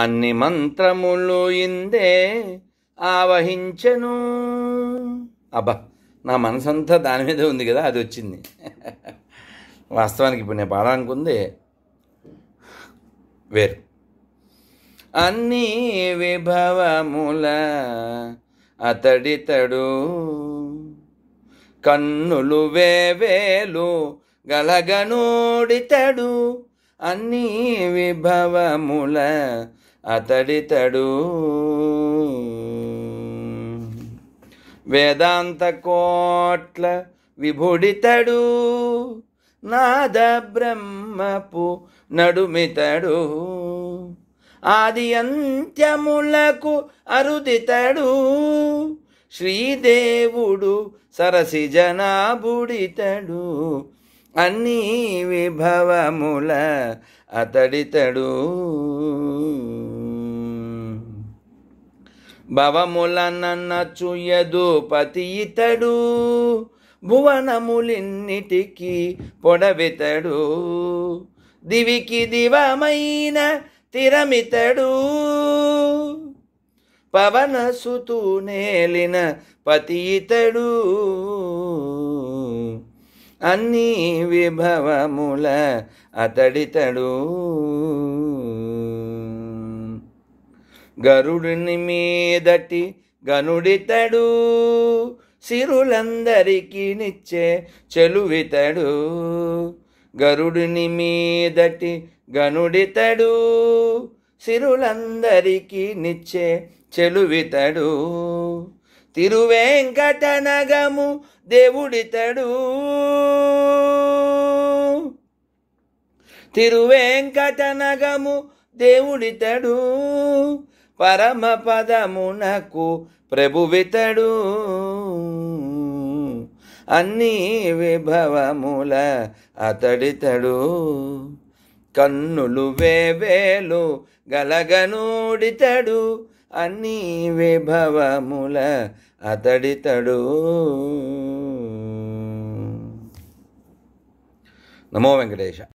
అన్ని మంత్రములు ఇందే ఆవహించను అబ్బా నా మనసంతా దాని మీద ఉంది కదా అది వచ్చింది వాస్తవానికి ఇప్పుడు నేను పాడాలనుకుంది వేరు అన్ని విభవముల అతడితడు కన్నులు వేవేలు గలగనోడితడు అన్ని విభవముల అతడితడు వేదాంత కోట్ల విభుడితడు నాద బ్రహ్మపు నడుమితడు ఆది అంత్యములకు అరుదితడు శ్రీదేవుడు సరసి జనాభుడితడు అన్నీ విభవముల అతడితడు భవములనన్నచు పతి ఇతడు భువనములిన్నిటికీ పొడవితడు దివికి దివమైన తిరమితడు పవన సుతూ నేలిన పతి ఇతడు అన్నీ విభవముల అతడితడు గరుడిని మీదటి గనుడితడు సిరులందరికీ నిచ్చే చెలువితడు గరుడిని మీదటి గనుడితడు సిరులందరికీ నిచ్చే చెలువితడు తిరువేంకటనగము దేవుడితడు తిరువేంకటనగము దేవుడితడు పరమపదమునకు ప్రభువితడు అన్ని విభవముల అతడితడు కన్నులు వేవేలు గలగనూడితడు అన్ని విభవముల అతడితడు నమో వెంకటేశ